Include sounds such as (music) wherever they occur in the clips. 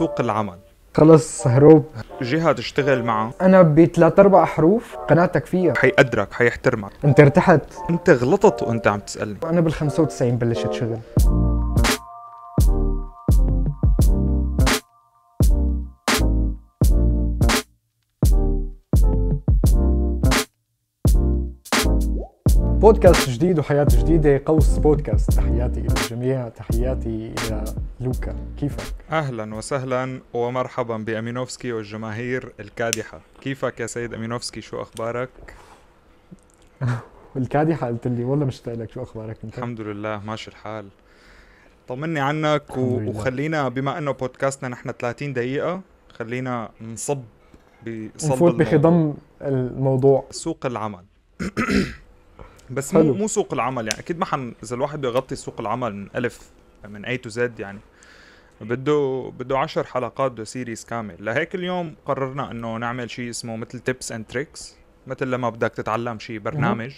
سوق العمل خلص هروب جهة تشتغل معه أنا بثلاث أربع حروف قناعتك فيها حيقدرك حيحترمك أنت ارتحت أنت غلطت وأنت عم تسألني أنا بال 95 بلشت شغل بودكاست جديد وحياة جديدة قوس بودكاست تحياتي إلى الجميع تحياتي إلى لوكا كيفك؟ أهلا وسهلا ومرحبا بأمينوفسكي والجماهير الكادحة كيفك يا سيد أمينوفسكي شو أخبارك؟ (laughs) الكادحة قلت لي والله مشتاق لك شو أخبارك انت؟ الحمد لله ماشي الحال طمني عنك و... وخلينا بما أنه بودكاستنا نحن 30 دقيقة خلينا نصب بصب نفوت بخضم الموضوع سوق العمل (clears throat) بس حلو. مو مو سوق العمل يعني اكيد ما حن اذا الواحد بده يغطي سوق العمل من الف من اي تو زد يعني بده بده 10 حلقات بده سيريز كامل لهيك اليوم قررنا انه نعمل شيء اسمه مثل تيبس اند تريكس مثل لما بدك تتعلم شيء برنامج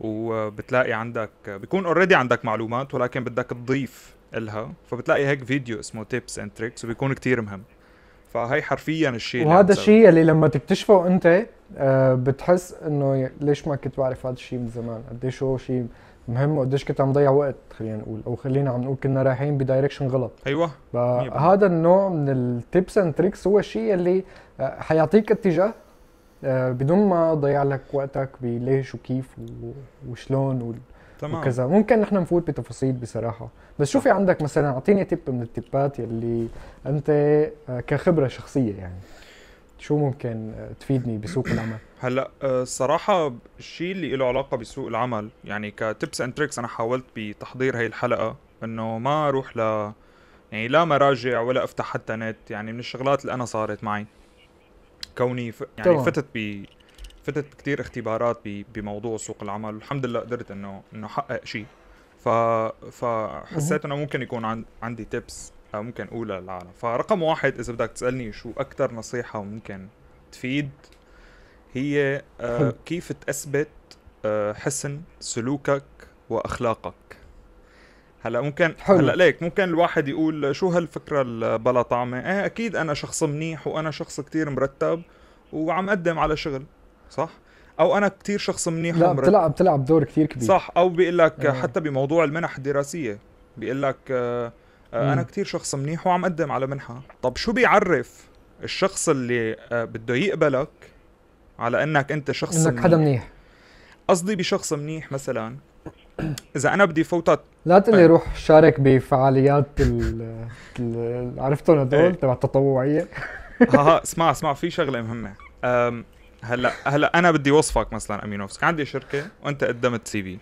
وبتلاقي عندك بيكون اوريدي عندك معلومات ولكن بدك تضيف لها فبتلاقي هيك فيديو اسمه تيبس اند تريكس وبيكون كتير مهم فهي حرفيا الشيء وهذا الشيء اللي لما تكتشفه انت آه، بتحس انه ليش ما كنت بعرف هذا الشيء من زمان قديش هو شيء مهم وقديش كنت عم ضيع وقت خلينا نقول او خلينا عم نقول كنا رايحين بدايركشن غلط ايوه هذا النوع من التيبس اند تريكس هو الشيء اللي آه، حيعطيك اتجاه آه، بدون ما ضيع لك وقتك بليش وكيف وشلون تمام وكذا ممكن نحن نفوت بتفاصيل بصراحه بس شو في عندك مثلا اعطيني تب من التبات يلي انت آه، كخبره شخصيه يعني شو ممكن آه، تفيدني بسوق العمل (clears throat) هلا الصراحه آه، الشيء اللي له علاقه بسوق العمل يعني كتبس اند تريكس انا حاولت بتحضير هاي الحلقه انه ما اروح ل يعني لا مراجع ولا افتح حتى نت يعني من الشغلات اللي انا صارت معي كوني ف... يعني طبعا. فتت ب فتت كثير اختبارات بموضوع سوق العمل والحمد لله قدرت انه انه احقق شيء ف فحسيت انه ممكن يكون عندي تيبس آه، ممكن اقولها للعالم فرقم واحد اذا بدك تسالني شو اكثر نصيحه ممكن تفيد هي آه، كيف تثبت آه، حسن سلوكك واخلاقك هلا ممكن حلو. هلا ليك ممكن الواحد يقول شو هالفكره بلا طعمه ايه اكيد انا شخص منيح وانا شخص كتير مرتب وعم اقدم على شغل صح او انا كتير شخص منيح لا بتلعب بتلعب دور كتير كبير صح او بيقول لك آه. حتى بموضوع المنح الدراسيه بيقول لك آه, آه، انا كتير شخص منيح وعم اقدم على منحه طب شو بيعرف الشخص اللي آه بده يقبلك على انك انت شخص انك حدا منيح قصدي بشخص منيح مثلا اذا انا بدي فوتت لا تقول لي طيب. روح شارك بفعاليات ال عرفتهم هدول إيه. تبع التطوعيه ها ها اسمع اسمع في شغله مهمه هلا هلا انا بدي وصفك مثلا امينوفسكي عندي شركه وانت قدمت سي في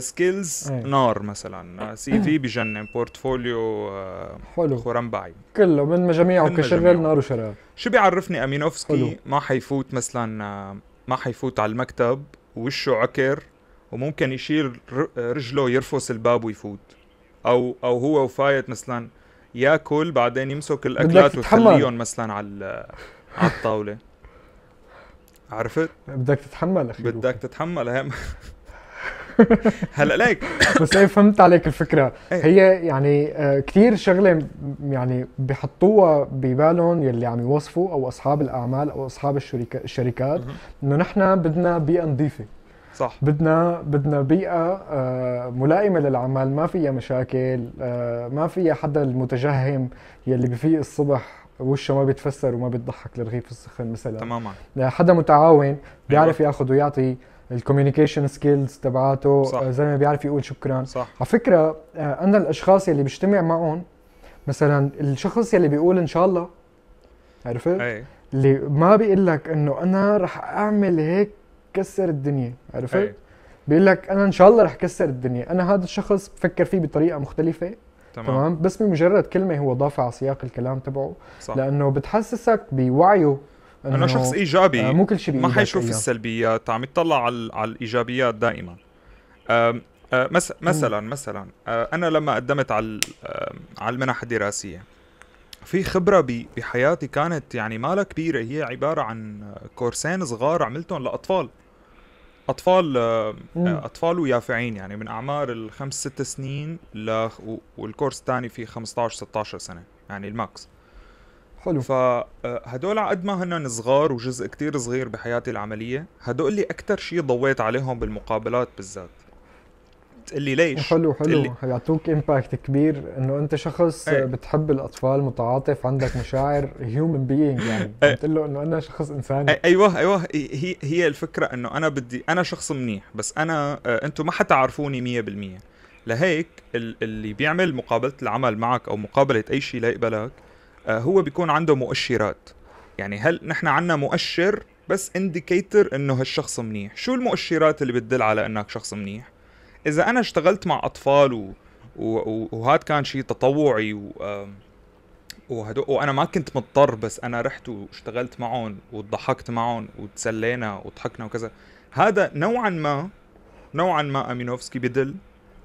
سكيلز نار مثلا سي آه، إيه. في بجنن بورتفوليو آه، حلو خرنبعي كله من مجاميعه كشغل نار وشراب شو بيعرفني امينوفسكي ما حيفوت مثلا آه، ما حيفوت على المكتب وشه عكر وممكن يشيل رجله يرفس الباب ويفوت او او هو وفايت مثلا ياكل بعدين يمسك الاكلات ويخليهم مثلا على على الطاوله عرفت بدك تتحمل اخي بدك تتحمل هم (laughs) هلا ليك بس ايه فهمت عليك الفكره إيه. هي يعني آه، كثير شغله يعني بحطوها ببالهم يلي عم يوصفوا او اصحاب الاعمال او اصحاب الشركات الشركات انه نحن بدنا بيئه نظيفه صح بدنا بدنا بيئه آه، ملائمه للعمل ما فيها مشاكل آه، ما فيها حدا المتجهم يلي بفيق الصبح وشه ما بيتفسر وما بيتضحك لرغيف السخن مثلا تماما يعني حدا متعاون أيوة. بيعرف ياخذ ويعطي الكوميونيكيشن سكيلز تبعاته آه، زلمه بيعرف يقول شكرا صح. على فكره آه، انا الاشخاص يلي بجتمع معهم مثلا الشخص يلي بيقول ان شاء الله عرفت؟ أي. اللي ما بيقول لك انه انا رح اعمل هيك كسر الدنيا عرفت؟ إيه. بيقول لك انا ان شاء الله رح كسر الدنيا انا هذا الشخص بفكر فيه بطريقه مختلفه تمام. بس بمجرد كلمه هو ضافها على سياق الكلام تبعه صح. لانه بتحسسك بوعيه انه, أنه شخص ايجابي آه مو كل شيء ما حيشوف السلبيات عم يطلع على, على الايجابيات دائما آه آه مس مثلا مثلا آه انا لما قدمت على آه على المنح الدراسيه في خبره بحياتي كانت يعني مالها كبيره هي عباره عن كورسين صغار عملتهم لاطفال اطفال آه، آه، اطفال ويافعين يعني من اعمار الخمس ست سنين ل... والكورس الثاني في 15 16 سنه يعني الماكس حلو فهدول آه، قد ما هن صغار وجزء كتير صغير بحياتي العمليه هدول اللي اكثر شيء ضويت عليهم بالمقابلات بالذات لي ليش حلو حلو اللي... يعطوك امباكت كبير انه انت شخص أي. بتحب الاطفال متعاطف عندك مشاعر هيومن بينج يعني بتقول إيه. له انه انا شخص انساني إيه، ايوه ايوه هي هي الفكره انه انا بدي انا شخص منيح بس انا آه، انتم ما حتعرفوني 100% لهيك اللي بيعمل مقابله العمل معك او مقابله اي شيء ليقبلك آه، هو بيكون عنده مؤشرات يعني هل نحن عندنا مؤشر بس انديكيتر انه هالشخص منيح شو المؤشرات اللي بتدل على انك شخص منيح اذا انا اشتغلت مع اطفال و... و... وهذا كان شيء تطوعي و... وهدو... وانا ما كنت مضطر بس انا رحت واشتغلت معهم وضحكت معهم وتسلينا وضحكنا وكذا هذا نوعا ما نوعا ما امينوفسكي بدل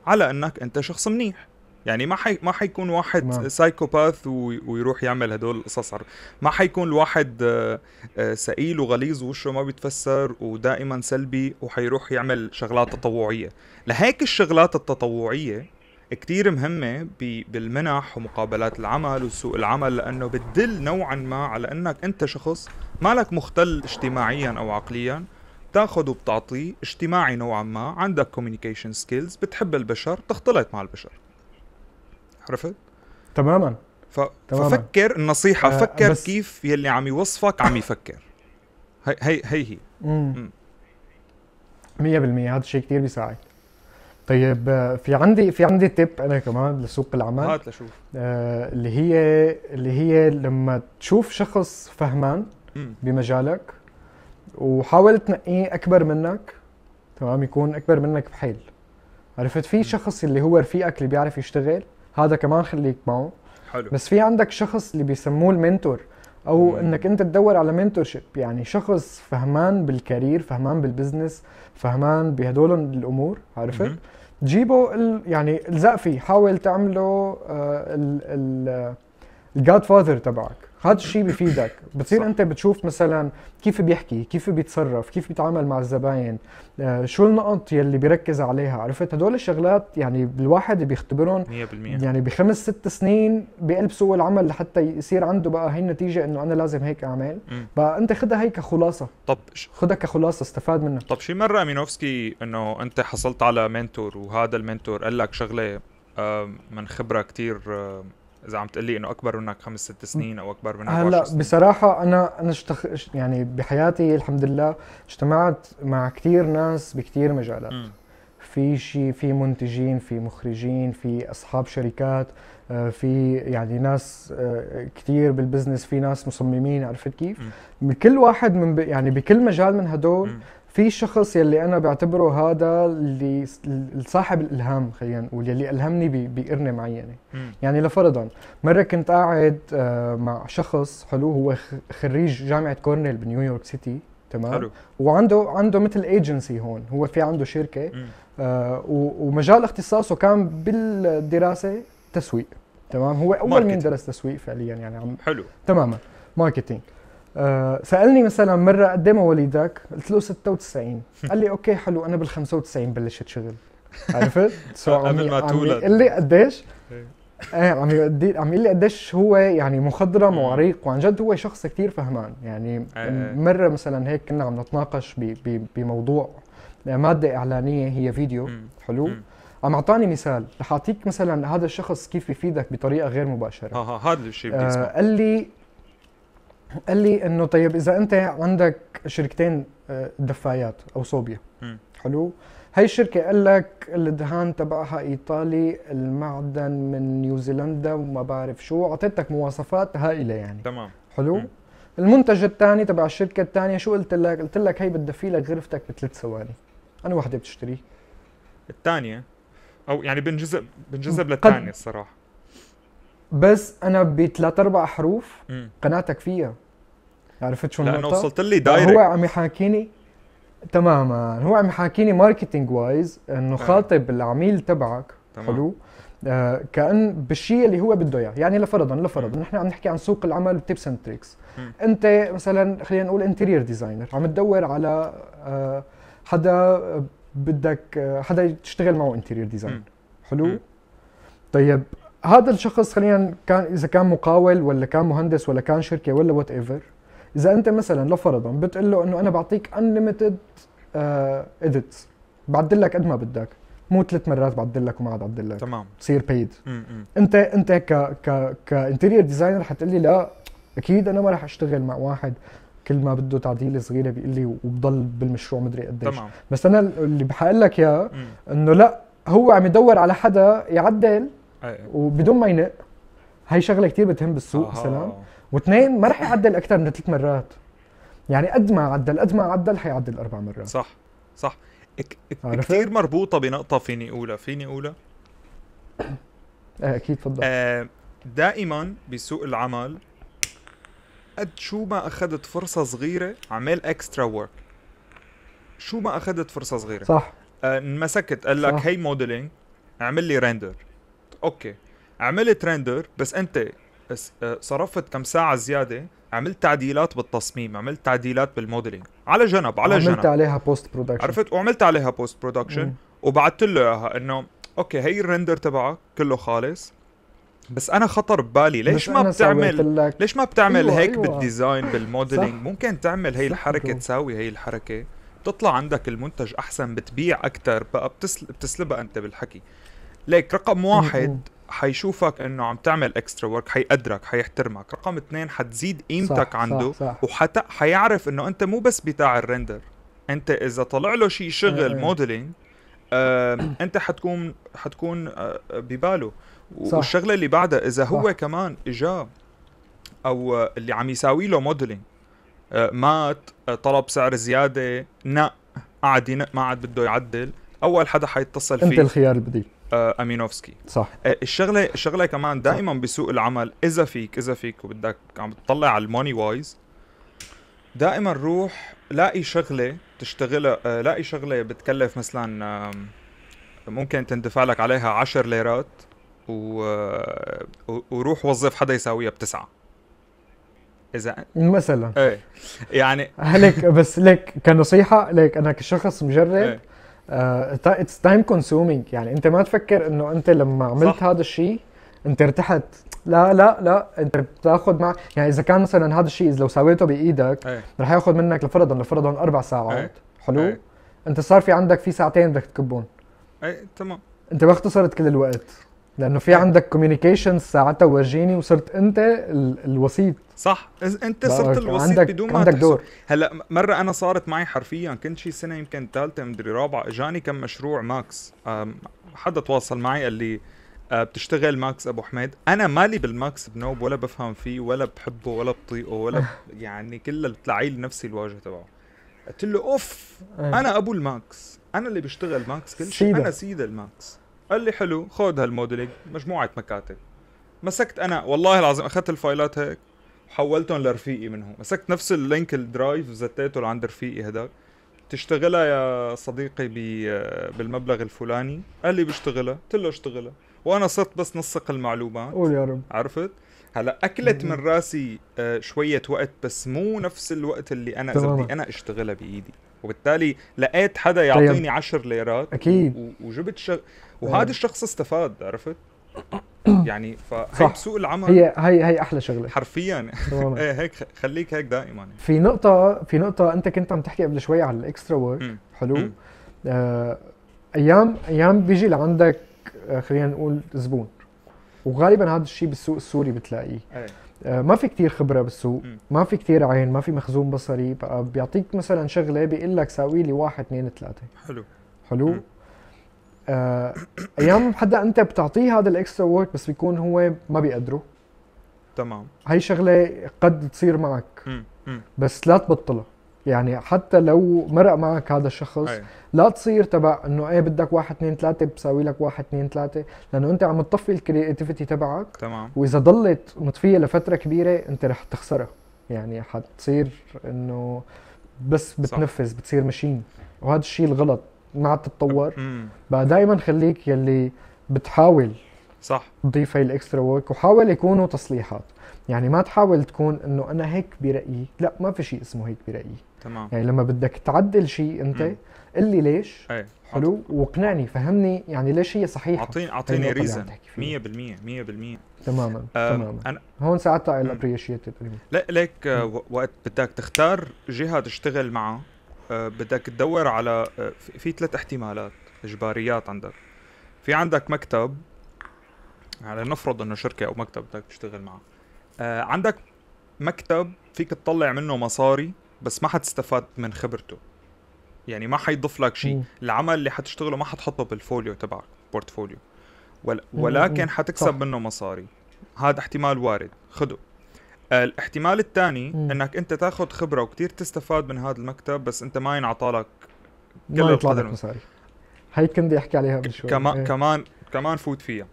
على انك انت شخص منيح يعني ما حي... ما حيكون واحد ما. سايكوباث ويروح يعمل هدول القصص ما حيكون الواحد آه، آه، سئيل وغليظ ووشه ما بيتفسر ودائما سلبي وحيروح يعمل شغلات تطوعيه لهيك الشغلات التطوعيه كتير مهمة بالمنح ومقابلات العمل وسوق العمل لأنه بتدل نوعا ما على أنك أنت شخص مالك مختل اجتماعيا أو عقليا تاخذ وبتعطي اجتماعي نوعا ما عندك كوميونيكيشن سكيلز بتحب البشر بتختلط مع البشر عرفت؟ تماما ف... تماما. ففكر النصيحة آه فكر بس... كيف يلي عم يوصفك عم يفكر هي هي هي هي بالمية 100% هذا الشيء كثير بيساعد طيب آه، في عندي في عندي تيب انا كمان لسوق العمل هات لشوف آه اللي هي اللي هي لما تشوف شخص فهمان مم. بمجالك وحاول تنقيه اكبر منك تمام يكون اكبر منك بحيل عرفت في شخص اللي هو رفيقك اللي بيعرف يشتغل هذا كمان خليك معه حلو بس في عندك شخص اللي بيسموه المنتور او مم. انك انت تدور على منتور شيب يعني شخص فهمان بالكارير فهمان بالبزنس فهمان بهدول الامور عرفت جيبه ال يعني الزق فيه حاول تعمله آه، الجاد فاذر آه، تبعك هذا الشيء بفيدك (laughs) بتصير صح. انت بتشوف مثلا كيف بيحكي كيف بيتصرف كيف بيتعامل مع الزباين آه، شو النقط يلي بيركز عليها عرفت هدول الشغلات يعني الواحد بيختبرهم 100% يعني بخمس ست سنين بقلب سوق العمل لحتى يصير عنده بقى هي النتيجه انه انا لازم هيك اعمل م. بقى انت خدها هي كخلاصه طب خدها كخلاصه استفاد منها طب شي مره مينوفسكي انه انت حصلت على منتور وهذا المنتور قال لك شغله آه، من خبره كثير آه، اذا عم تقول لي انه اكبر منك خمس ست سنين او اكبر منك هلا بصراحه انا انا اشتخ... يعني بحياتي الحمد لله اجتمعت مع كثير ناس بكثير مجالات م. في شيء في منتجين في مخرجين في اصحاب شركات آه، في يعني ناس آه، كثير بالبزنس في ناس مصممين عرفت كيف؟ م. بكل واحد من ب... يعني بكل مجال من هدول م. في شخص يلي انا بعتبره هذا اللي صاحب الالهام خلينا نقول يلي الهمني بقرنه معينه يعني. يعني لفرضا مره كنت قاعد آه، مع شخص حلو هو خريج جامعه كورنيل بنيويورك سيتي تمام حلو. وعنده عنده مثل ايجنسي هون هو في عنده شركه آه، ومجال اختصاصه كان بالدراسه تسويق تمام هو اول ماركتين. مين درس تسويق فعليا يعني عم حلو تماما ماركتينج آه، سالني مثلا مره قد ايه مواليدك؟ قلت له 96 (laughs) قال لي اوكي حلو انا بال 95 بلشت شغل عرفت؟ سو (laughs) قبل ما تولد قال لي قديش؟ (laughs) ايه عم يقدي عم يقول لي قديش هو يعني مخضرم وعريق وعن جد هو شخص كثير فهمان يعني إيه، إيه. مره مثلا هيك كنا عم نتناقش بموضوع ماده اعلانيه هي فيديو حلو عم اعطاني مثال رح اعطيك مثلا هذا الشخص كيف بيفيدك بطريقه غير مباشره آه، آه، هذا الشيء بدي قال لي قال لي انه طيب اذا انت عندك شركتين آه، دفايات او صوبيا حلو هاي الشركة قال لك الدهان تبعها ايطالي المعدن من نيوزيلندا وما بعرف شو اعطيتك مواصفات هائلة يعني تمام حلو م. المنتج الثاني تبع الشركة الثانية شو قلت لك؟ قلت لك هي بتدفي لك غرفتك بثلاث ثواني انا وحدة بتشتري الثانية او يعني بنجذب بنجذب للثانية الصراحة بس انا بثلاث اربع حروف قناتك فيها عرفت شو النقطه؟ لانه وصلت لي دايركت هو عم يحاكيني تماما هو عم يحاكيني ماركتينج وايز انه خاطب العميل تبعك تمام. حلو آه كان بالشيء اللي هو بده اياه يعني لفرضا لفرضا نحن عم نحكي عن سوق العمل تيبس اند تريكس انت مثلا خلينا نقول انتيرير ديزاينر عم تدور على آه حدا بدك آه حدا تشتغل معه انتيرير ديزاين حلو مم. طيب هذا الشخص خلينا كان اذا كان مقاول ولا كان مهندس ولا كان شركه ولا وات ايفر اذا انت مثلا لفرضا بتقول له انه انا بعطيك انليمتد اديت آه، بعدل لك قد ما بدك مو ثلاث مرات بعدل لك وما عاد عدل لك تمام تصير بيد انت انت ك ك كانتيرير ديزاينر حتقول لي لا اكيد انا ما راح اشتغل مع واحد كل ما بده تعديله صغيره بيقول لي وبضل بالمشروع مدري قديش تمام بس انا اللي بحقول لك اياه انه لا هو عم يدور على حدا يعدل وبدون ما ينق هي شغله كثير بتهم بالسوق سلام واثنين ما رح يعدل اكثر من ثلاث مرات يعني قد ما عدل قد ما عدل حيعدل اربع مرات صح صح كثير مربوطه بنقطه فيني اقولها فيني اقولها (coughs) ايه اكيد تفضل آه دائما بسوق العمل قد شو ما اخذت فرصه صغيره عمل اكسترا ورك شو ما اخذت فرصه صغيره صح آه، انمسكت قال لك هي موديلينج اعمل لي ريندر اوكي عملت ريندر بس انت آه، صرفت كم ساعه زياده عملت تعديلات بالتصميم عملت تعديلات بالموديلينج على جنب على جنب عملت عليها بوست برودكشن عرفت وعملت عليها بوست برودكشن وبعثت له اياها انه اوكي هي الريندر تبعك كله خالص بس انا خطر ببالي ليش ما بتعمل ليش ما بتعمل أيوة هيك أيوة. بالديزاين بالموديلينج ممكن تعمل هي الحركه تساوي هي الحركه بتطلع عندك المنتج احسن بتبيع اكثر بقى بتسل... بتسلبها انت بالحكي ليك رقم واحد حيشوفك انه عم تعمل اكسترا ورك حيقدرك حيحترمك رقم اثنين حتزيد قيمتك صح عنده صح صح. وحتى حيعرف انه انت مو بس بتاع الرندر انت اذا طلع له شيء شغل موديلينج إيه. آه، انت حتكون حتكون آه، بباله صح. والشغله اللي بعدها اذا هو صح. كمان اجا او اللي عم يساوي له موديلينج آه، مات آه، طلب سعر زياده نق قعد ينق ما عاد بده يعدل اول حدا حيتصل فيه انت الخيار البديل آه، امينوفسكي صح آه، الشغله الشغله كمان دائما بسوق العمل اذا فيك اذا فيك وبدك عم تطلع على الموني وايز دائما روح لاقي شغله تشتغلها آه، لاقي شغله بتكلف مثلا ممكن تندفع لك عليها 10 ليرات و... وروح وظف حدا يساويها بتسعه اذا مثلا ايه يعني (laughs) لك بس لك كنصيحه لك انا كشخص مجرب ايه. اتس تايم كونسيومينج يعني انت ما تفكر انه انت لما عملت صح. هذا الشيء انت ارتحت لا لا لا انت بتاخذ معك يعني اذا كان مثلا هذا الشيء لو سويته بايدك أي. رح ياخذ منك لفرضا لفرضا اربع ساعات إيه. حلو أي. انت صار في عندك في ساعتين بدك تكبهم اي تمام انت ما اختصرت كل الوقت لانه في عندك كوميونيكيشن ساعتها ورجيني وصرت انت الوسيط صح انت صرت الوسيط عندك بدون ما عندك دور هلا مره انا صارت معي حرفيا كنت شي سنه يمكن ثالثه مدري رابعه اجاني كم مشروع ماكس حدا تواصل معي قال لي آه، بتشتغل ماكس ابو حميد انا مالي بالماكس بنوب ولا بفهم فيه ولا بحبه ولا بطيقه ولا (laughs) ب... يعني كل بتلعيل نفسي الواجهه تبعه قلت له اوف إيه. انا ابو الماكس انا اللي بشتغل ماكس كل شيء انا سيد الماكس قال لي حلو خذ هالموديلينج مجموعه مكاتب مسكت انا والله العظيم اخذت الفايلات هيك وحولتهم لرفيقي منهم مسكت نفس اللينك الدرايف زتيته لعند رفيقي هداك تشتغلها يا صديقي بالمبلغ الفلاني قال لي بشتغلها قلت له اشتغلها وانا صرت بس نسق المعلومات قول يا رب عرفت هلا اكلت من راسي آه، شويه وقت بس مو نفس الوقت اللي انا اذا بدي انا اشتغلها بايدي وبالتالي لقيت حدا يعطيني 10 ليرات اكيد وجبت شغ... وهذا إيه. الشخص استفاد عرفت (coughs) يعني فهي سوق العمل هي هي هي احلى شغله حرفيا (laughs) ايه هيك خليك هيك دائما يعني. في نقطه في نقطه انت كنت عم تحكي قبل شوي على الاكسترا ورك حلو آه ايام ايام بيجي لعندك آه، خلينا نقول زبون وغالبا هذا الشيء بالسوق السوري بتلاقيه إيه. آه ما في كتير خبره بالسوق ما في كتير عين ما في مخزون بصري بقى بيعطيك مثلا شغله بيقول لك ساوي لي واحد اثنين ثلاثه حلو حلو مم. آه، ايام حدا انت بتعطيه هذا الاكسترا ورك بس بيكون هو ما بيقدره تمام هاي شغله قد تصير معك م. م. بس لا تبطلها يعني حتى لو مرق معك هذا الشخص أي. لا تصير تبع انه ايه بدك واحد اثنين ثلاثة بساوي لك واحد اثنين ثلاثة لانه انت عم تطفي الكرياتيفيتي تبعك تمام واذا ضلت مطفية لفترة كبيرة انت رح تخسرها يعني حتصير انه بس بتنفذ صح. بتصير ماشين وهذا الشيء الغلط ما عاد تتطور بقى دائما خليك يلي بتحاول صح تضيف هي الاكسترا ورك وحاول يكونوا تصليحات يعني ما تحاول تكون انه انا هيك برايي لا ما في شيء اسمه هيك برايي تمام يعني لما بدك تعدل شيء انت قل لي ليش أي. حلو واقنعني فهمني يعني ليش هي صحيحه اعطيني اعطيني ريزن 100% 100% تماما تماما أنا هون ساعتها الابريشيتد لا ليك آه، وقت بدك تختار جهه تشتغل معها آه، بدك تدور على آه، في ثلاث احتمالات اجباريات عندك في عندك مكتب يعني نفرض انه شركه او مكتب بدك تشتغل معه آه، عندك مكتب فيك تطلع منه مصاري بس ما حتستفاد من خبرته يعني ما حيضيف لك شيء العمل اللي حتشتغله ما حتحطه بالفوليو تبعك بورتفوليو ولكن حتكسب منه مصاري هذا احتمال وارد خده الاحتمال الثاني انك انت تاخذ خبره وكثير تستفاد من هذا المكتب بس انت ما ينعطى لك كل ما يطلع لك مصاري هي كنت بدي احكي عليها قبل شوي كمان ايه. كمان كمان فوت فيها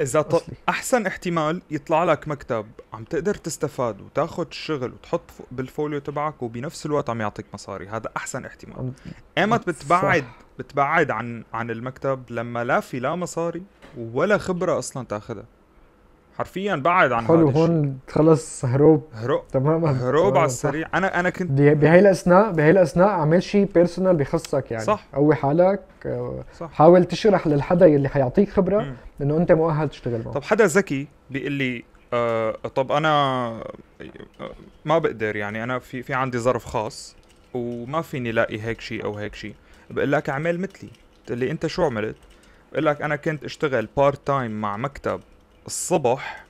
اذا ط... احسن احتمال يطلع لك مكتب عم تقدر تستفاد وتاخذ الشغل وتحط بالفوليو تبعك وبنفس الوقت عم يعطيك مصاري هذا احسن احتمال ايمت بتبعد صح. بتبعد عن عن المكتب لما لا في لا مصاري ولا خبره اصلا تاخذها حرفيا بعد عن حلو هون خلص هروب هروب تمام هروب على آه، السريع انا انا كنت بهي الاثناء بهي الاثناء اعمل شيء بيرسونال بخصك يعني صح قوي حالك آه، صح. حاول تشرح للحدا يلي حيعطيك خبره م. انه انت مؤهل تشتغل معه طب حدا ذكي بيقول لي آه طب انا آه، ما بقدر يعني انا في في عندي ظرف خاص وما فيني لاقي هيك شيء او هيك شيء بقول لك اعمل مثلي بتقول لي انت شو عملت بقول لك انا كنت اشتغل بارت تايم مع مكتب الصبح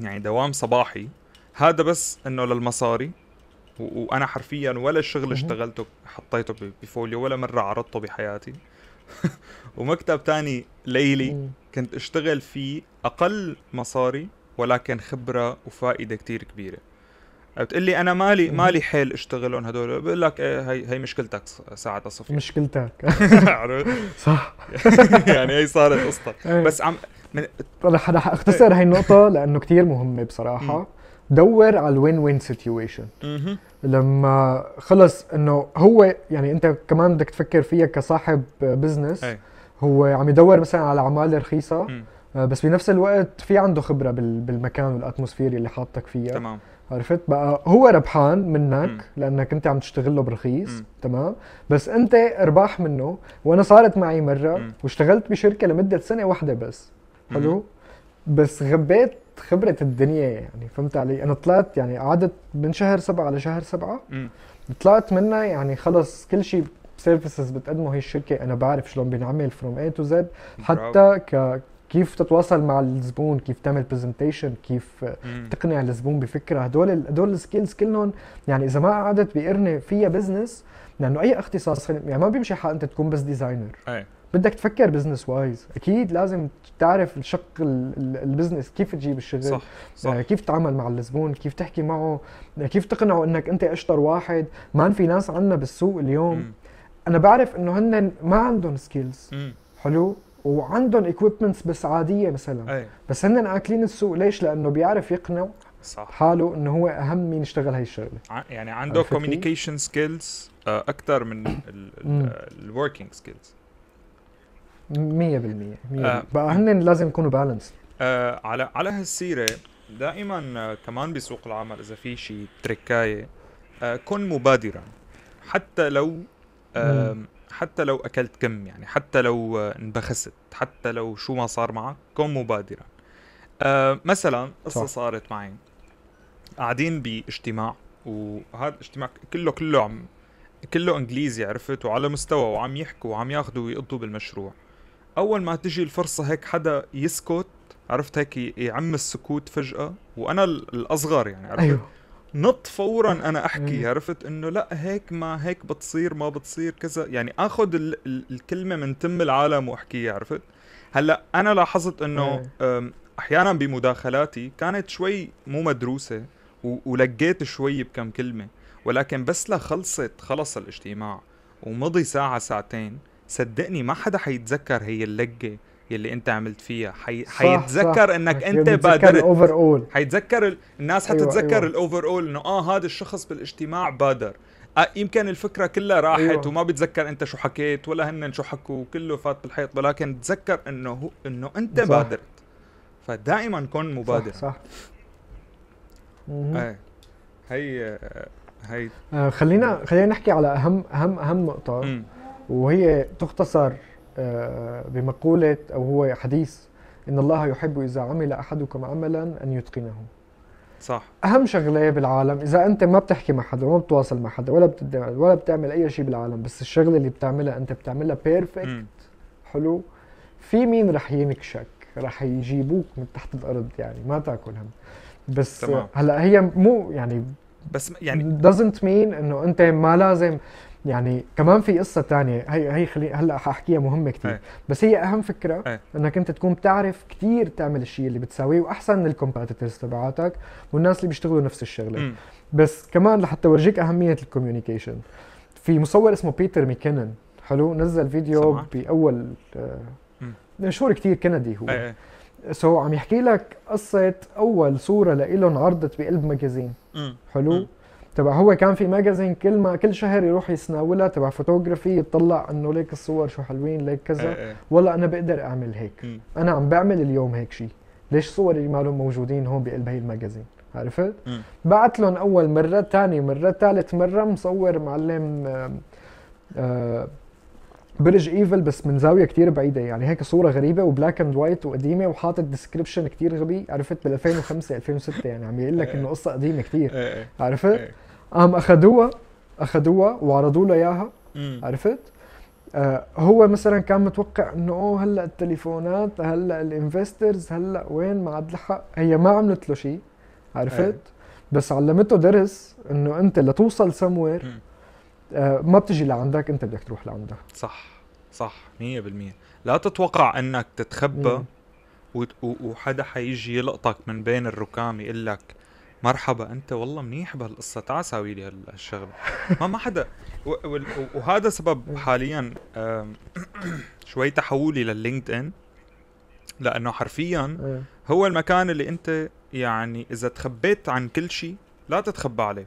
يعني دوام صباحي هذا بس انه للمصاري وانا حرفيا ولا شغل اشتغلته حطيته بفوليو ولا مره عرضته بحياتي (laughs) ومكتب تاني ليلي كنت اشتغل فيه اقل مصاري ولكن خبره وفائده كتير كبيره بتقول لي انا مالي مالي حيل اشتغلهم هدول بقول لك ايه هي هي مشكلتك ساعتها صفي مشكلتك (laughs) (laughs) صح (laughs) يعني هي صارت قصة إيه. بس عم من... رح رح اختصر هي النقطة لأنه كثير مهمة بصراحة دور على الوين وين سيتويشن لما خلص انه هو يعني انت كمان بدك تفكر فيها كصاحب بزنس إيه. هو عم يدور مثلا على عمالة رخيصة آه، بس بنفس الوقت في عنده خبرة بالمكان والاتموسفير اللي حاطك فيها تمام عرفت بقى هو ربحان منك م. لانك انت عم تشتغل له برخيص م. تمام بس انت ارباح منه وانا صارت معي مره م. واشتغلت بشركه لمده سنه واحده بس حلو بس غبيت خبرة الدنيا يعني فهمت علي؟ أنا طلعت يعني قعدت من شهر سبعة لشهر سبعة م. طلعت منها يعني خلص كل شيء سيرفيسز بتقدمه هي الشركه انا بعرف شلون بينعمل فروم اي تو زد حتى ك كيف تتواصل مع الزبون كيف تعمل برزنتيشن كيف تقنع الزبون بفكره هدول هدول السكيلز كلهم يعني اذا ما قعدت بقرنه فيها بزنس لانه اي اختصاص يعني ما بيمشي حال انت تكون بس ديزاينر أي. بدك تفكر بزنس وايز اكيد لازم تعرف الشق البزنس كيف تجيب الشغل صح. صح. آه، كيف تتعامل مع الزبون كيف تحكي معه كيف تقنعه انك انت اشطر واحد ما في ناس عندنا بالسوق اليوم م. انا بعرف انه هن ما عندهم سكيلز حلو وعندهم اكويبمنتس بس عاديه مثلا أي. بس هن اكلين السوق ليش؟ لانه بيعرف يقنع صح حاله انه هو اهم مين يشتغل هاي الشغله يعني عنده كوميونيكيشن سكيلز اكثر من الوركينج سكيلز 100% 100% بقى هن لازم يكونوا بالانس آه على على هالسيره دائما آه، كمان بسوق العمل اذا في شيء تركايه آه كن مبادرا حتى لو آه حتى لو أكلت كم يعني حتى لو آه، انبخست حتى لو شو ما صار معك كن مبادرا أه مثلا قصة صارت معي قاعدين باجتماع وهذا الاجتماع كله كله عم كله انجليزي عرفت وعلى مستوى وعم يحكوا وعم ياخذوا ويقضوا بالمشروع اول ما تجي الفرصه هيك حدا يسكت عرفت هيك يعم السكوت فجاه وانا الاصغر يعني عرفت أيوه. نط فورا انا احكي عرفت انه لا هيك ما هيك بتصير ما بتصير كذا يعني اخذ ال ال الكلمه من تم العالم واحكيها عرفت هلا انا لاحظت انه احيانا بمداخلاتي كانت شوي مو مدروسه ولقيت شوي بكم كلمه ولكن بس لخلصت خلص الاجتماع ومضي ساعه ساعتين صدقني ما حدا حيتذكر هي اللقه يلي انت عملت فيها حي... صح حيتذكر صح. انك انت بادرت الاوفر اول حيتذكر الناس أيوة، حتتذكر أيوة الاوفر اول انه اه هذا الشخص بالاجتماع بادر آه يمكن الفكره كلها راحت أيوة. وما بتذكر انت شو حكيت ولا هن شو حكوا كله فات بالحيط ولكن تذكر انه انه انت صح. بادرت فدائما كن مبادر صح, صح. هي هي هي آه خلينا خلينا نحكي على اهم اهم اهم نقطه وهي تختصر آه، بمقولة أو هو حديث إن الله يحب إذا عمل أحدكم عملا أن يتقنه صح أهم شغلة بالعالم إذا أنت ما بتحكي مع حدا وما بتواصل مع حدا ولا بتدعي ولا بتعمل أي شيء بالعالم بس الشغلة اللي بتعملها أنت بتعملها بيرفكت حلو في مين رح ينكشك رح يجيبوك من تحت الأرض يعني ما تاكل هم بس تمام. هلا هي مو يعني بس يعني doesn't mean انه انت ما لازم يعني كمان في قصه تانية هي هي خلي هلا حاحكيها مهمه كثير إيه. بس هي اهم فكره أي. انك انت تكون بتعرف كثير تعمل الشيء اللي بتساويه واحسن من الكومبيتيتورز تبعاتك والناس اللي بيشتغلوا نفس الشغله م. بس كمان لحتى اورجيك اهميه الكوميونيكيشن في مصور اسمه بيتر ميكنن حلو نزل فيديو سمع. باول مشهور آه، كثير كندي هو أي. سو إيه. so, عم يحكي لك قصه اول صوره لإلهم عرضت بقلب ماجازين حلو م. تبع هو كان في ماجازين كل ما كل شهر يروح يسناولها تبع فوتوغرافي يطلع انه ليك الصور شو حلوين ليك كذا إيه، إيه. والله انا بقدر اعمل هيك م. انا عم بعمل اليوم هيك شيء ليش صوري مالهم موجودين هون بقلب هي الماجازين عرفت؟ بعت لهم اول مره ثاني مره ثالث مره مصور معلم آآ آه، آآ آه، برج ايفل بس من زاويه كتير بعيده يعني هيك صوره غريبه وبلاك اند وايت وقديمه وحاطط ديسكربشن كتير غبي عرفت بال 2005 2006 يعني عم يقول لك إيه. انه قصه قديمه كتير عرفت؟ قام اخذوها اخذوها وعرضوا له اياها عرفت؟ آه هو مثلا كان متوقع انه اوه هلا التليفونات هلا الانفسترز هلا وين ما عاد لحق هي ما عملت له شيء عرفت؟ أيه. بس علمته درس انه انت لتوصل سموير آه ما بتجي لعندك انت بدك تروح لعندها صح صح 100% لا تتوقع انك تتخبى وحدا حيجي يلقطك من بين الركام يقول لك مرحبا انت والله منيح بهالقصه تعال ساوي لي هالشغله ما ما حدا وهذا سبب حاليا شوي تحولي لللينكد ان لانه حرفيا إيه. هو المكان اللي انت يعني اذا تخبيت عن كل شيء لا تتخبى عليه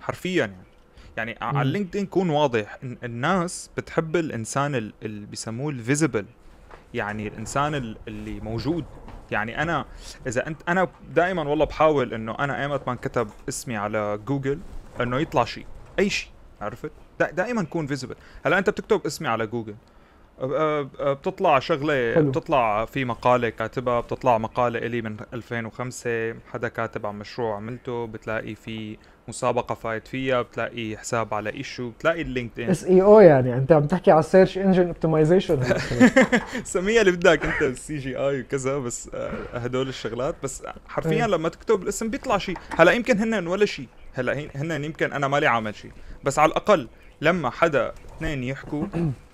حرفيا يعني يعني على اللينكد ان كون واضح الناس بتحب الانسان اللي بسموه الفيزبل يعني الانسان اللي موجود يعني انا اذا انت انا دائما والله بحاول انه انا ايمت ما انكتب اسمي على جوجل انه يطلع شيء اي شيء عرفت دائما كون فيزبل هلا انت بتكتب اسمي على جوجل بتطلع شغله حلو. بتطلع في مقاله كاتبها بتطلع مقاله الي من 2005 حدا كاتب عن مشروع عملته بتلاقي في مسابقه فايت فيها بتلاقي حساب على ايشو بتلاقي اللينكد ان اس اي او يعني انت عم تحكي على السيرش انجن اوبتمايزيشن سميها اللي بدك انت السي جي اي وكذا بس آه، هدول الشغلات بس آه، حرفيا إيه. لما تكتب الاسم بيطلع شيء هلا يمكن هن ولا شيء هلا هن يمكن انا مالي عامل شيء بس على الاقل لما حدا اثنين يحكوا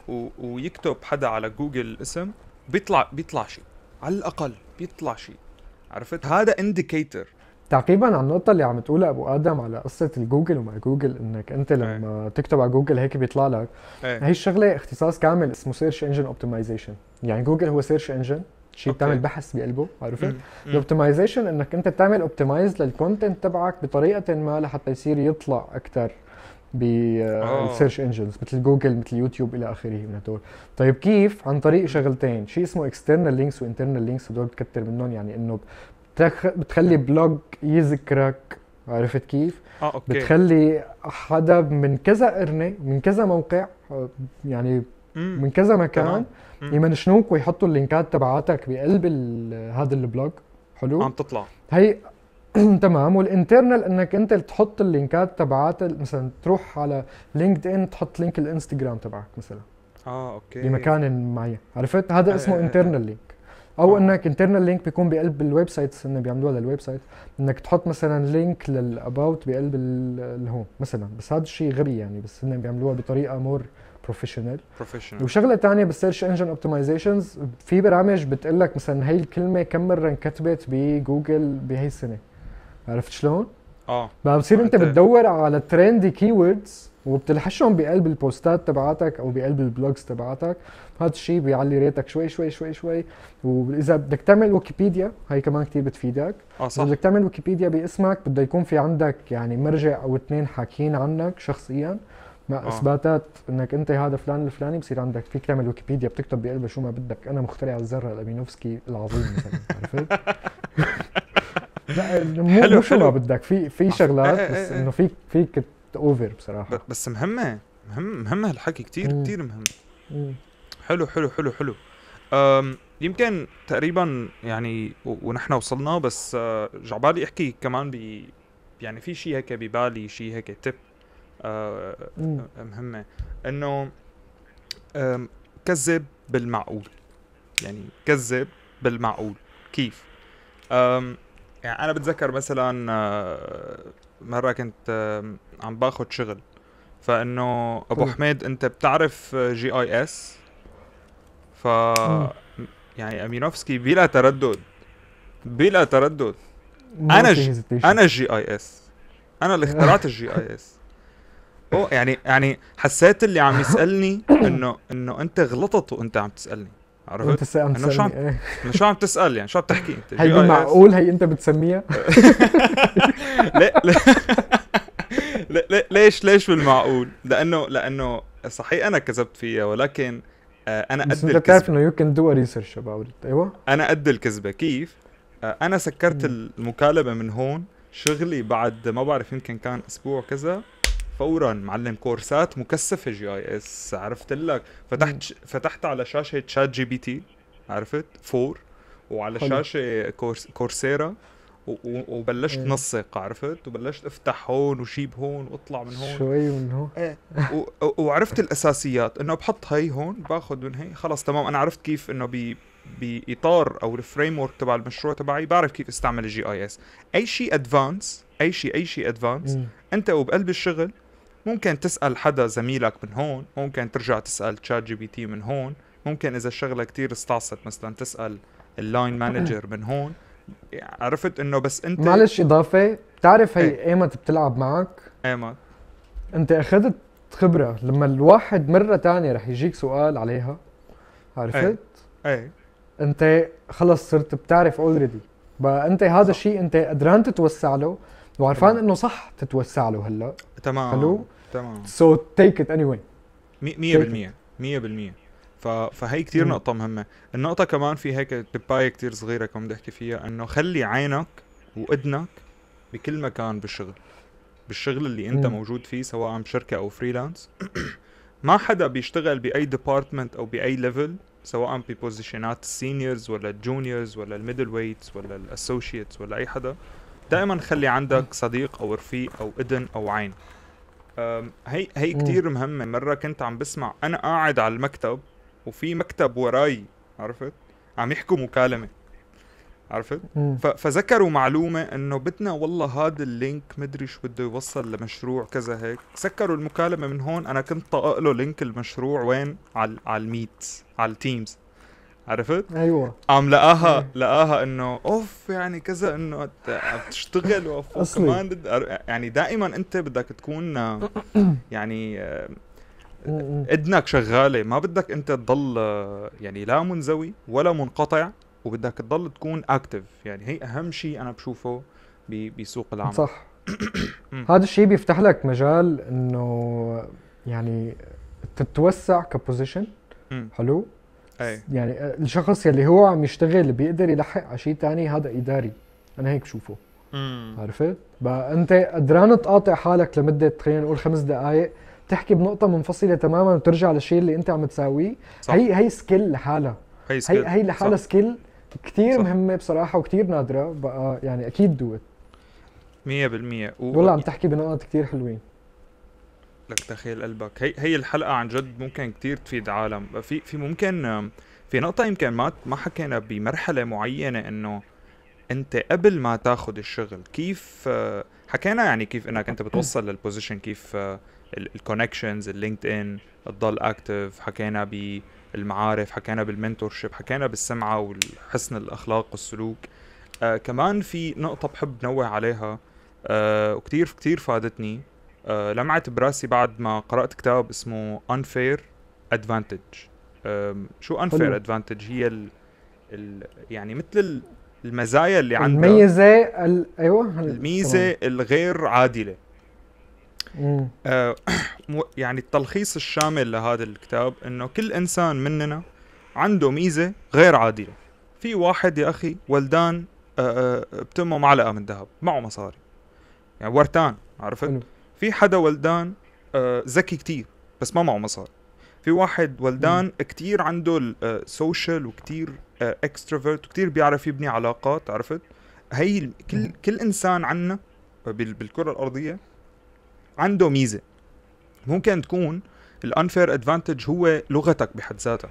و... ويكتب حدا على جوجل الاسم بيطلع بيطلع شيء على الاقل بيطلع شيء عرفت هذا انديكيتر تعقيبا على النقطة اللي عم تقولها أبو آدم على قصة الجوجل وما جوجل إنك أنت لما أي. تكتب على جوجل هيك بيطلع لك إيه. هي الشغلة اختصاص كامل اسمه سيرش انجن اوبتمايزيشن يعني جوجل هو سيرش انجن شيء بتعمل بحث بقلبه عرفت الاوبتمايزيشن انك انت بتعمل اوبتمايز للكونتنت تبعك بطريقه ما لحتى يصير يطلع اكثر بالسيرش انجنز مثل جوجل مثل يوتيوب الى اخره من هدول طيب كيف عن طريق شغلتين شيء اسمه اكسترنال لينكس وانترنال لينكس هدول بتكتر منهم يعني انه بتخلي بلوج يذكرك عرفت كيف؟ اه اوكي بتخلي حدا من كذا قرنه من كذا موقع آه، يعني مم. من كذا مكان يمنشنوك ويحطوا اللينكات تبعاتك بقلب هذا البلوج حلو؟ عم تطلع هي (clears throat) تمام والانترنال انك انت تحط اللينكات تبعات مثلا تروح على لينكد ان تحط لينك الانستغرام تبعك مثلا اه اوكي بمكان معين عرفت هذا آه، اسمه انترنالي آه، او انك انترنال لينك بيكون بقلب الويب سايتس انه بيعملوها للويب سايت انك تحط مثلا لينك للاباوت بقلب الهوم مثلا بس هذا الشيء غبي يعني بس هن بيعملوها بطريقه مور بروفيشنال بروفيشنال وشغله ثانيه بالسيرش انجن اوبتمايزيشنز في برامج بتقول لك مثلا هي الكلمه كم مره انكتبت بجوجل بهي السنه عرفت شلون؟ اه بقى بتصير انت بتدور على ترند كيوردز وبتلحشهم بقلب البوستات تبعاتك او بقلب البلوجز تبعاتك هذا الشيء بيعلي ريتك شوي شوي شوي شوي واذا بدك تعمل ويكيبيديا هي كمان كثير بتفيدك اه صح بدك تعمل ويكيبيديا باسمك بده يكون في عندك يعني مرجع او اثنين حاكيين عنك شخصيا مع آه. اثباتات انك انت هذا فلان الفلاني بصير عندك فيك تعمل ويكيبيديا بتكتب بقلبها شو ما بدك انا مخترع الذره الامينوفسكي العظيم مثلا عرفت؟ (laughs) لا مو حلو شو ما بدك في في شغلات بس (laughs) انه فيك فيك اوفر بصراحه بس مهمه مهم مهمه هالحكي كثير كثير مهم حلو حلو حلو حلو يمكن تقريبا يعني ونحن وصلنا بس آه، جعبالي احكي كمان ب يعني في شيء هيك ببالي شيء هيك تب آه، مهمه انه كذب بالمعقول يعني كذب بالمعقول كيف يعني انا بتذكر مثلا آه، مره كنت عم باخد شغل فانه ابو حميد انت بتعرف آه، جي اي اس ف يعني امينوفسكي بلا تردد بلا تردد انا انا الجي اي اس انا اللي اخترعت الجي اي اس او يعني يعني حسيت اللي عم يسالني انه انه انت غلطت وانت عم تسالني عرفت؟ وانت شو عم إيه. انا شو عم تسال يعني شو عم تحكي انت هي معقول هي انت بتسميها؟ (laughs) (laughs) لا لا ليش ليش بالمعقول؟ لانه لانه صحيح انا كذبت فيها ولكن آه، انا قد الكذبه بتعرف انه يو كان دو ريسيرش اباوت ايوه انا قد الكذبه كيف؟ آه، انا سكرت المكالمه من هون شغلي بعد ما بعرف يمكن كان اسبوع كذا فورا معلم كورسات مكثفه جي اي اس عرفت لك فتحت فتحت على شاشه شات جي بي تي عرفت 4 وعلى حلو. شاشه كورس كورسيرا وبلشت نسق عرفت وبلشت افتح هون وشيب هون واطلع من هون شوي من هون إيه. وعرفت الاساسيات انه بحط هي هون باخذ من هي خلص تمام انا عرفت كيف انه بي باطار او الفريم ورك تبع المشروع تبعي بعرف كيف استعمل الجي اي اس اي شيء ادفانس اي شيء اي شيء ادفانس انت وبقلب الشغل ممكن تسال حدا زميلك من هون ممكن ترجع تسال تشات جي بي تي من هون ممكن اذا الشغله كتير استعصت مثلا تسال اللاين مانجر من هون عرفت انه بس انت معلش اضافه بتعرف هي ايه. ايمت بتلعب معك ايمت انت اخذت خبره لما الواحد مره تانية رح يجيك سؤال عليها عرفت ايه, ايه. انت خلص صرت بتعرف اوريدي بقى انت هذا الشيء انت قدران تتوسع له وعرفان انه صح تتوسع له هلا تمام حلو تمام سو تيك ات اني واي 100% 100% ف... فهي كثير نقطة مهمة، النقطة كمان في هيك تباية كثير صغيرة كنت بدي احكي فيها انه خلي عينك واذنك بكل مكان بالشغل بالشغل اللي انت مم. موجود فيه سواء بشركة او فريلانس (clears throat) ما حدا بيشتغل باي ديبارتمنت او باي ليفل سواء ببوزيشنات السينيورز ولا الجونيورز ولا الميدل ويتس ولا الاسوشيتس ولا اي حدا دائما خلي عندك صديق او رفيق او اذن او عين هي هي كثير مهمه مره كنت عم بسمع انا قاعد على المكتب وفي مكتب وراي عرفت عم يحكوا مكالمه عرفت فذكروا معلومه انه بدنا والله هذا اللينك مدري شو بده يوصل لمشروع كذا هيك سكروا المكالمه من هون انا كنت طاقق له لينك المشروع وين على على الميت على التيمز عرفت؟ ايوه عم لقاها أيوة. لقاها انه اوف يعني كذا انه عم تشتغل اوف كمان يعني دائما انت بدك تكون يعني اذنك شغاله ما بدك انت تضل يعني لا منزوي ولا منقطع وبدك تضل تكون اكتف يعني هي اهم شيء انا بشوفه بسوق العمل صح (clears throat) هذا الشيء بيفتح لك مجال انه يعني تتوسع كبوزيشن حلو أي. يعني آه، الشخص يلي هو عم يشتغل بيقدر يلحق على شيء ثاني هذا اداري انا هيك بشوفه عرفت؟ بقى انت قدران تقاطع حالك لمده خلينا نقول خمس دقائق تحكي بنقطه منفصله تماما وترجع للشيء اللي انت عم تساويه هي هي سكيل لحالها هي هي, هي لحالها سكيل كثير مهمه بصراحه وكثير نادره بقى يعني اكيد دوت 100% و... والله عم تحكي بنقط كثير حلوين لك تخيل قلبك هي هي الحلقه عن جد ممكن كتير تفيد عالم في في ممكن في نقطه يمكن ما ما حكينا بمرحله معينه انه انت قبل ما تاخذ الشغل كيف حكينا يعني كيف انك انت بتوصل للبوزيشن كيف الكونكشنز اللينكد ان تضل اكتف حكينا بالمعارف حكينا بالمنتور شيب حكينا بالسمعه والحسن الاخلاق والسلوك آه كمان في نقطه بحب نوه عليها آه وكتير كتير فادتني أه لمعت براسي بعد ما قرأت كتاب اسمه Unfair Advantage شو Unfair Advantage هي الـ الـ يعني مثل المزايا اللي عندها الميزة ايوه الميزة الغير عادلة آه (coughs) يعني التلخيص الشامل لهذا الكتاب انه كل انسان مننا عنده ميزة غير عادلة في واحد يا اخي ولدان آه آه بتمه معلقة من ذهب معه مصاري يعني ورتان عرفت؟ في حدا ولدان آه، ذكي كتير بس ما معه مصاري في واحد ولدان مم. كتير عنده السوشيال آه، وكتير اكستروفرت آه، وكتير بيعرف يبني علاقات عرفت هي كل كل انسان عنا بالكره الارضيه عنده ميزه ممكن تكون الانفير ادفانتج هو لغتك بحد ذاتها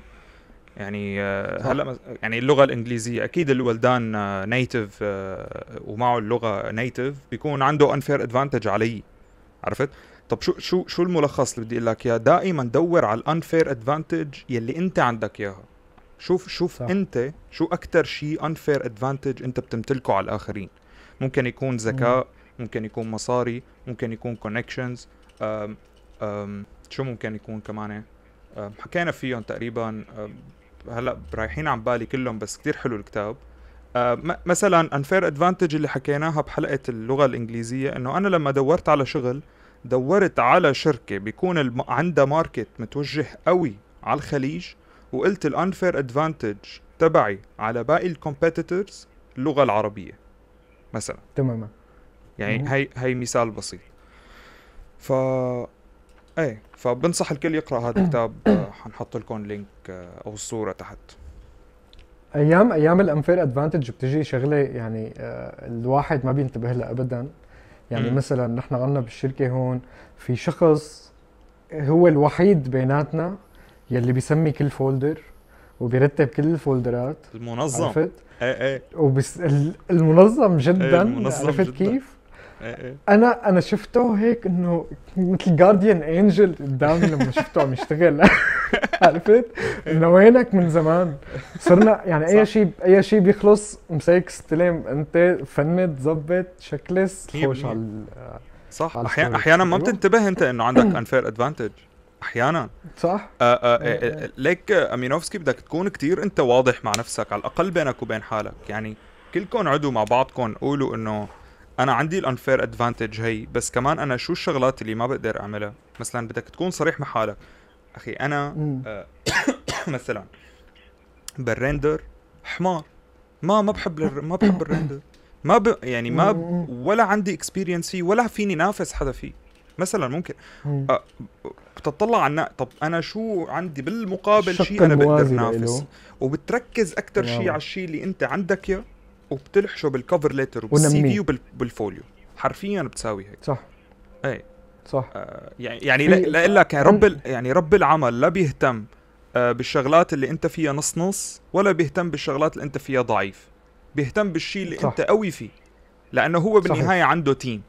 يعني هلا يعني اللغه الانجليزيه اكيد الولدان نيتف ومعه اللغه نيتف بيكون عنده انفير ادفانتج علي عرفت طب شو شو شو الملخص اللي بدي اقول لك اياه دائما دور على الانفير ادفانتج يلي انت عندك اياها شوف شوف صح. انت شو اكثر شيء انفير ادفانتج انت بتمتلكه على الاخرين ممكن يكون ذكاء ممكن يكون مصاري ممكن يكون كونكشنز شو ممكن يكون كمان حكينا فيهم تقريبا هلا رايحين عن بالي كلهم بس كتير حلو الكتاب آه، مثلا انفير ادفانتج اللي حكيناها بحلقه اللغه الانجليزيه انه انا لما دورت على شغل دورت على شركه بيكون عندها ماركت متوجه قوي على الخليج وقلت الانفير ادفانتج تبعي على باقي الكومبيتيتورز اللغه العربيه مثلا تماما يعني هي هي مثال بسيط ف ايه فبنصح الكل يقرا هذا الكتاب (clears throat) آه، حنحط لكم لينك آه، او الصوره تحت ايام ايام الانفير ادفانتج بتجي شغله يعني آه، الواحد ما بينتبه لها ابدا يعني م. مثلا نحن عندنا بالشركه هون في شخص هو الوحيد بيناتنا يلي بيسمي كل فولدر وبيرتب كل الفولدرات المنظم عرفت؟ ايه ايه وبس المنظم جدا إيه، المنظم يعني عرفت جداً. كيف؟ ايه ايه انا انا شفته هيك انه مثل جارديان انجل قدامي لما شفته عم يشتغل (laughs) عرفت؟ نوينك من زمان صرنا (laughs) يعني اي شيء اي شيء بيخلص مسيك استلم انت فند ظبط شكلس خوش على صح على احيانا احيانا ما أيوة. بتنتبه انت انه عندك انفير (coughs) ادفانتج احيانا صح آآ آآ آآ ليك آه، امينوفسكي بدك تكون كتير انت واضح مع نفسك على الاقل بينك وبين حالك يعني كلكم عدوا مع بعضكم قولوا انه انا عندي الانفير ادفانتج هي بس كمان انا شو الشغلات اللي ما بقدر اعملها مثلا بدك تكون صريح مع حالك اخي انا آه (coughs) مثلا بالريندر حمار ما ما بحب ما بحب الريندر ما ب... يعني ما ب... ولا عندي اكسبيرينس فيه ولا فيني نافس حدا فيه مثلا ممكن آه، بتطلع على طب انا شو عندي بالمقابل شيء انا بقدر نافس وبتركز اكثر شيء على الشيء اللي انت عندك اياه وبتلحشه بالكفر ليتر وبالسي في وبالفوليو حرفيا بتساوي هيك صح ايه صح آه يعني يعني لا لك رب يعني رب العمل لا بيهتم آه بالشغلات اللي انت فيها نص نص ولا بيهتم بالشغلات اللي انت فيها ضعيف بيهتم بالشيء اللي صح. انت قوي فيه لانه هو بالنهايه صحيح. عنده تيم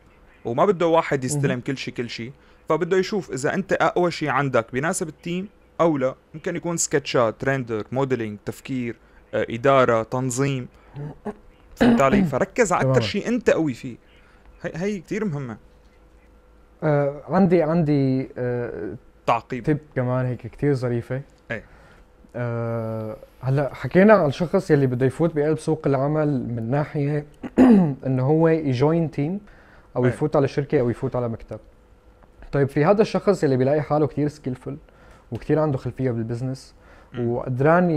وما بده واحد يستلم كل شيء كل شيء فبده يشوف اذا انت اقوى شيء عندك بيناسب التيم او لا ممكن يكون سكتشات ريندر موديلينج تفكير آه، اداره تنظيم فهمت علي (coughs) فركز على اكثر شيء انت قوي فيه هي, هي كثير مهمه آه عندي عندي آه تعقيب تب كمان هيك كثير ظريفه ايه آه هلا حكينا عن الشخص يلي بده يفوت بقلب سوق العمل من ناحيه (clears throat) انه هو يجوين تيم او أي. يفوت على شركه او يفوت على مكتب طيب في هذا الشخص يلي بيلاقي حاله كثير سكيلفل وكثير عنده خلفيه بالبزنس وقدران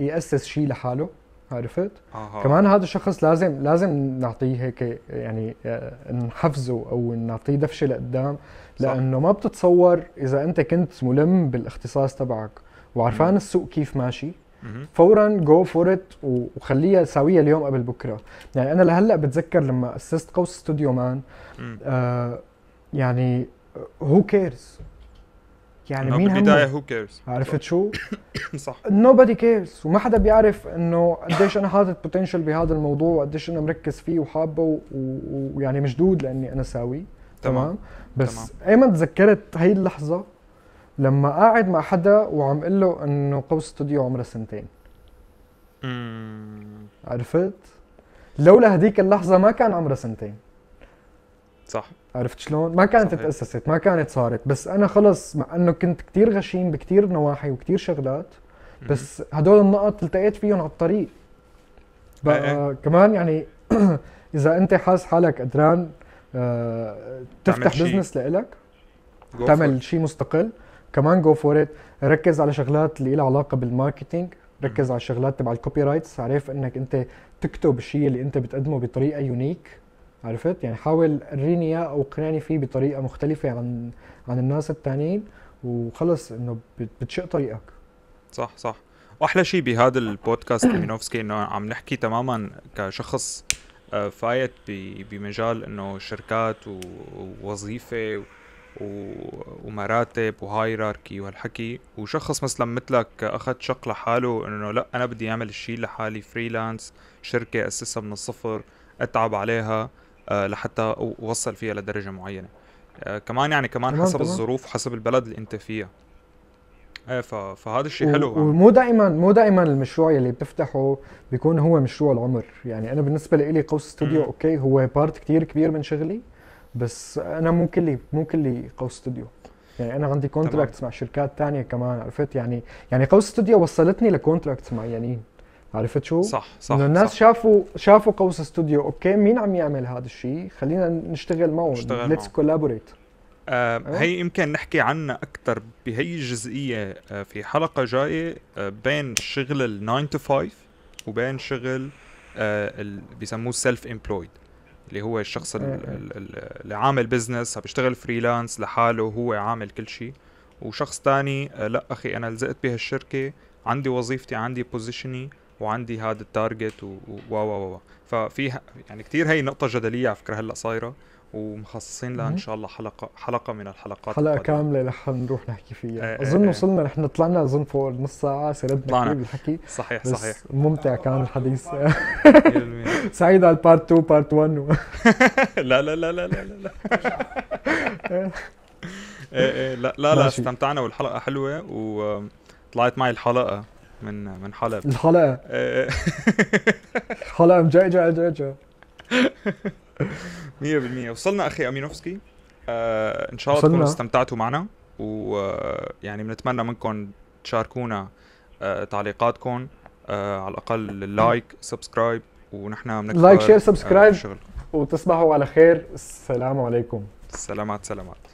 ياسس شيء لحاله عرفت؟ آه. كمان هذا الشخص لازم لازم نعطيه هيك يعني آه، نحفزه او نعطيه دفشه لقدام لانه ما بتتصور اذا انت كنت ملم بالاختصاص تبعك وعرفان السوق كيف ماشي فورا جو فور ات وخليها ساويها اليوم قبل بكره يعني انا لهلا بتذكر لما اسست قوس استوديو مان آه يعني هو آه، كيرز يعني مين بالبدايه هو كيرز عرفت شو؟ (laughs) صح نو بدي كيرز وما حدا بيعرف انه قديش انا حاطط بوتنشل بهذا الموضوع وقديش انا مركز فيه وحابه ويعني مشدود لاني انا ساوي تمام, تمام. بس ايمن تذكرت هي اللحظه لما قاعد مع حدا وعم اقول له انه قوس استوديو عمره سنتين عرفت؟ لولا هديك اللحظه ما كان عمره سنتين صح عرفت شلون؟ ما كانت تأسست ما كانت صارت بس انا خلص مع انه كنت كتير غشيم بكتير نواحي وكتير شغلات بس هدول النقط التقيت فيهم على الطريق بقى كمان يعني (clears throat) اذا انت حاس حالك قدران آه، تفتح بزنس لإلك تعمل شيء مستقل كمان جو فور ات ركز على شغلات اللي لها علاقه بالماركتينج ركز على الشغلات تبع الكوبي رايتس عارف انك انت تكتب الشيء اللي انت بتقدمه بطريقه يونيك عرفت يعني حاول ريني اياه او اقنعني فيه بطريقه مختلفه عن عن الناس التانيين وخلص انه بتشق طريقك صح صح واحلى شيء بهذا البودكاست (coughs) كيمينوفسكي انه عم نحكي تماما كشخص آه، فايت بمجال انه شركات ووظيفه ومراتب وهايراركي وهالحكي وشخص مثلا مثلك اخذ شق لحاله انه لا انا بدي اعمل الشيء لحالي فريلانس شركه اسسها من الصفر اتعب عليها آه، لحتى اوصل فيها لدرجه معينه آه، كمان يعني كمان تمام حسب تمام. الظروف حسب البلد اللي انت فيها ايه فهذا الشيء حلو ومو دائما مو دائما المشروع يلي بتفتحه بيكون هو مشروع العمر يعني انا بالنسبه لي قوس استوديو اوكي هو بارت كتير كبير من شغلي بس انا مو كلي مو كلي قوس استوديو يعني انا عندي كونتراكتس مع شركات تانية كمان عرفت يعني يعني قوس استوديو وصلتني لكونتراكتس معينين عرفت شو؟ صح صح انه الناس صح. شافوا شافوا قوس استوديو اوكي مين عم يعمل هذا الشيء؟ خلينا نشتغل معه نشتغل ليتس كولابوريت آه،, آه هي يمكن نحكي عنها اكثر بهي الجزئيه آه في حلقه جايه آه بين شغل ال 9 تو 5 وبين شغل آه بسموه السيلف امبلويد اللي هو الشخص أه، أه. اللي عامل بزنس بيشتغل فريلانس لحاله وهو عامل كل شيء وشخص تاني آه لا اخي انا لزقت بهالشركه عندي وظيفتي عندي بوزيشني وعندي هذا التارجت و و و ففي يعني كثير هي نقطه جدليه على فكره هلا صايره ومخصصين لها ان شاء الله حلقه حلقه من الحلقات حلقه القادمة. كامله رح نروح نحكي فيها إيه، إيه، اظن آه وصلنا نحن طلعنا اظن فوق نص ساعه سردنا طلعنا بالحكي صحيح بس صحيح ممتع كان الحديث (laughs) سعيد على البارت 2 بارت 1 و... لا لا لا لا لا لا (laughs) إيه، لا لا لا استمتعنا والحلقه حلوه وطلعت معي الحلقه من من حلب الحلقه (laughs) إيه. حلقه جاي جاي 100% (laughs) وصلنا اخي امينوفسكي آه ان شاء الله تكونوا استمتعتوا معنا ويعني آه، بنتمنى منكم تشاركونا آه تعليقاتكم آه على الاقل اللايك سبسكرايب ونحن بنكتب لايك شير سبسكرايب وتصبحوا على خير السلام عليكم سلامات سلامات